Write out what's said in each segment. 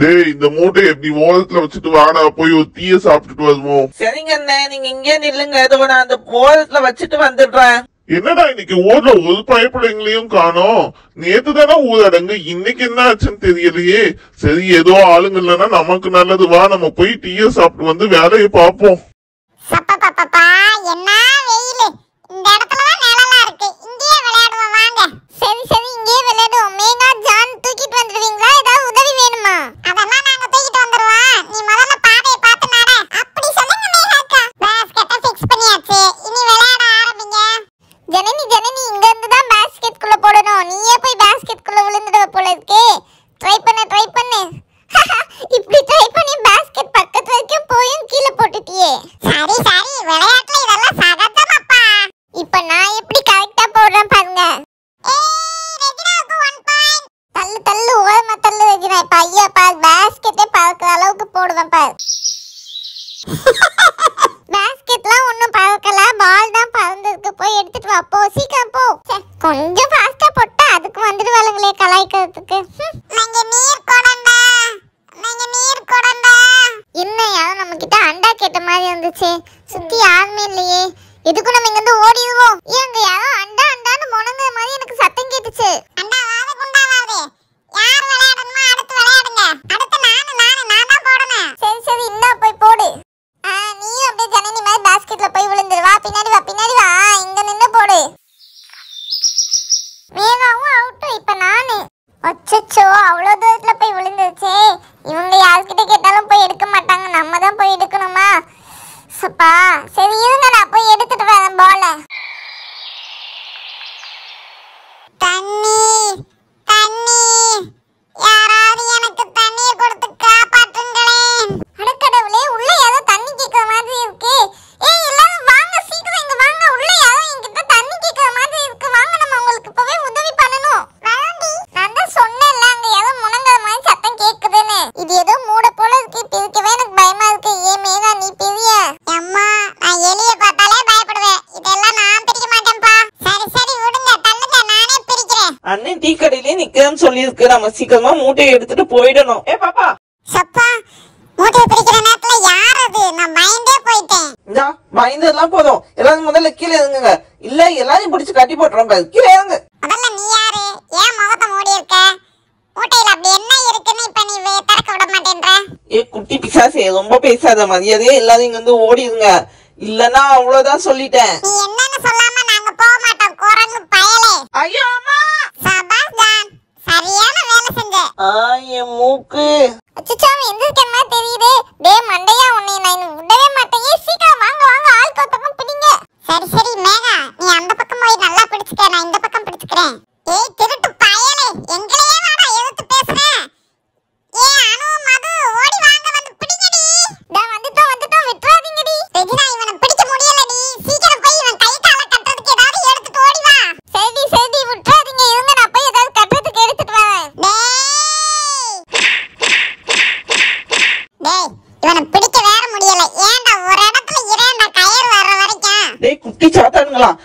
டேய் இந்த மூட்டை எப்படி ஓரத்துல வச்சுட்டு வாடா போய் ஒரு தீய சாப்பிட்டுட்டு வருவோம் சரிங்க அண்ணே நீங்க இங்கே நில்லுங்க இதோ நான் அந்த ஓரத்துல வச்சுட்டு வந்துடுறேன் என்னடா இன்னைக்கு ஊர்ல ஒரு பயப்பிள்ளைங்களையும் காணோம் நேத்து தானே ஊரடங்கு இன்னைக்கு என்ன ஆச்சுன்னு தெரியலையே சரி ஏதோ ஆளுங்க இல்லைன்னா நமக்கு நல்லது வா நம்ம போய் டீய சாப்பிட்டு வந்து வேலையை பார்ப்போம் என்ன போல ட்ரை பண்ண ட்ரை பண்ணு இப்படி ட்ரை பண்ணி பாஸ்கெட் பக்கத்து வரைக்கும் போயும் கீழே போட்டுட்டியே சரி சரி விளையாட்டுல இதெல்லாம் சகஜம் அப்பா இப்ப நான் எப்படி கரெக்டா போடுறேன் பாருங்க தள்ளு தள்ளு ஓரமா தள்ளு ரெஜினா இப்ப ஐயா பார் பாஸ்கெட்டே பார்க்கிற அளவுக்கு போடுவேன் பாரு நீங்க நீர் கொடண்டா நீங்க நீர் யாரும் நம்ம கிட்ட அண்டா கேட்ட மாதிரி இருந்துச்சு சுத்தி யாருமே இல்லையே எதுக்கும் நம்ம அச்சோ அவ்வளோ தூரத்தில் போய் விழுந்துருச்சே இவங்க யாருக்கிட்ட கேட்டாலும் அண்ணன் டீ கடையிலே நிக்கிறேன்னு சொல்லியிருக்கு நம்ம சீக்கிரமா மூட்டையை எடுத்துட்டு போயிடணும் ஏ பாப்பா சப்பா மூட்டையை பிடிக்கிற நேரத்துல யார் அது நான் மைண்டே போயிட்டேன் இந்தா பயந்ததெல்லாம் போதும் எல்லாரும் முதல்ல கீழே இறங்குங்க இல்ல எல்லாரும் பிடிச்சு கட்டி போட்டுறோம் பாரு கீழே இறங்கு அதல்ல நீ யாரு ஏன் முகத்தை மூடி இருக்க மூட்டையில அப்படி என்ன இருக்குன்னு இப்ப நீ திறக்க விட மாட்டேன்ற ஏ குட்டி பிசாசே ரொம்ப பேசாத மரியாதையே எல்லாரும் இங்க வந்து ஓடிடுங்க இல்லனா அவ்வளவுதான் சொல்லிட்டேன் நீ என்ன மூக்கு அச்சச்சாமி எந்த மாதிரி தெரியுது டே மண்டையா உன்னை நான் உடவே மாட்டேன் சீக்கிரம் வாங்க வாங்க ஆள் பக்கம் பிடிங்க சரி சரி மேகா நீ அந்த பக்கம் போய் நல்லா பிடிச்சுக்க நான் இந்த பக்கம் பிடிச்சுக்கிறேன் ஏய் திரு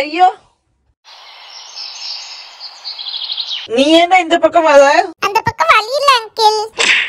ஐயோ நீ என்ன இந்த பக்கம் வர அந்த பக்கம் வழி அங்கிள்